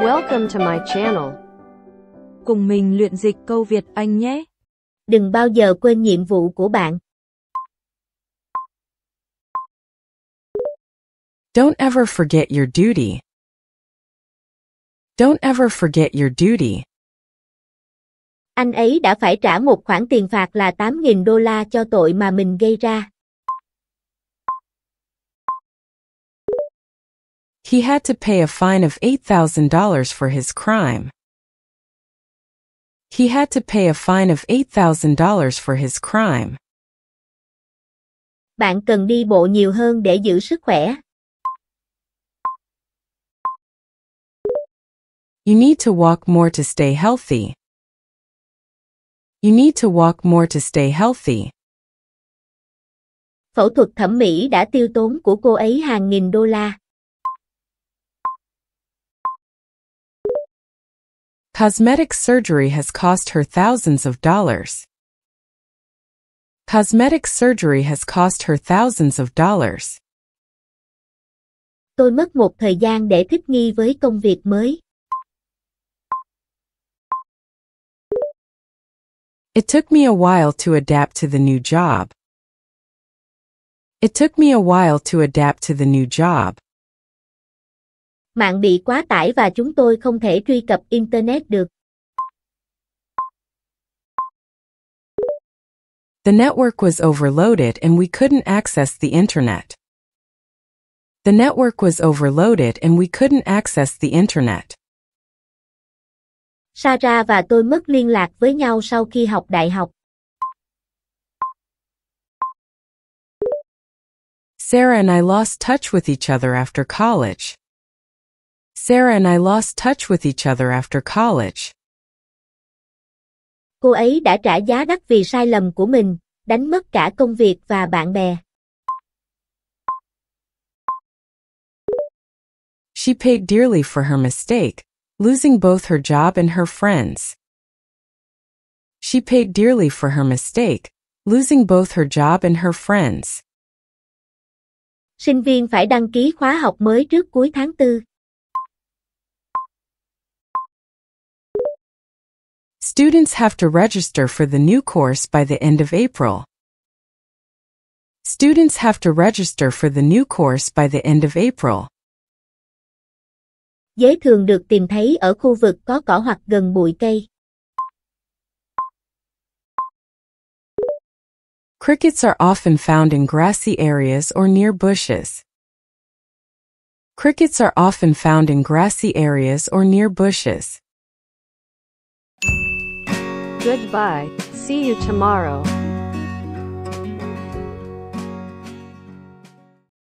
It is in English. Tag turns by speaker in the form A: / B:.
A: Welcome to my channel. Cùng mình luyện dịch câu Việt Anh nhé. Đừng bao giờ quên nhiệm vụ của bạn.
B: Don't ever forget your duty. Don't ever forget your duty. Anh ấy đã phải trả một
A: khoản tiền phạt là 8.000 đô la cho tội mà mình gây ra.
B: He had to pay a fine of $8,000 for his crime. He had to pay a fine of $8,000 for his crime. Bạn cần đi bộ nhiều
A: hơn để giữ sức khỏe.
B: You need to walk more to stay healthy. You need to walk more to stay healthy.
A: Phẫu thuật thẩm mỹ đã tiêu tốn của cô ấy hàng nghìn đô la.
B: Cosmetic surgery has cost her thousands of dollars. Cosmetic surgery has cost her thousands of dollars.
A: Tôi mất một thời gian để thích nghi với công việc mới.
B: It took me a while to adapt to the new job. It took me a while to adapt to the new job.
A: Mạng bị quá tải và chúng tôi không thể truy cập Internet được.
B: The network was overloaded and we couldn't access the internet. The network was overloaded and we couldn't access the internet.
A: Sarah và tôi mất liên lạc với nhau sau khi học đại học.
B: Sarah and I lost touch with each other after college. Sarah and I lost touch with each other after college.
A: Cô ấy đã trả giá đắt vì sai lầm của mình, đánh mất cả công việc và bạn bè.
B: She paid dearly for her mistake, losing both her job and her friends. She paid dearly for her mistake, losing both her job and her friends.
A: Sinh viên phải đăng ký khóa học mới trước cuối tháng 4.
B: Students have to register for the new course by the end of April. Students have to register for the new course by the end of April. Dế thường được
A: tìm thấy ở khu vực có cỏ hoặc gần bụi cây.
B: Crickets are often found in grassy areas or near bushes. Crickets are often found in grassy areas or near bushes. Goodbye, see you tomorrow.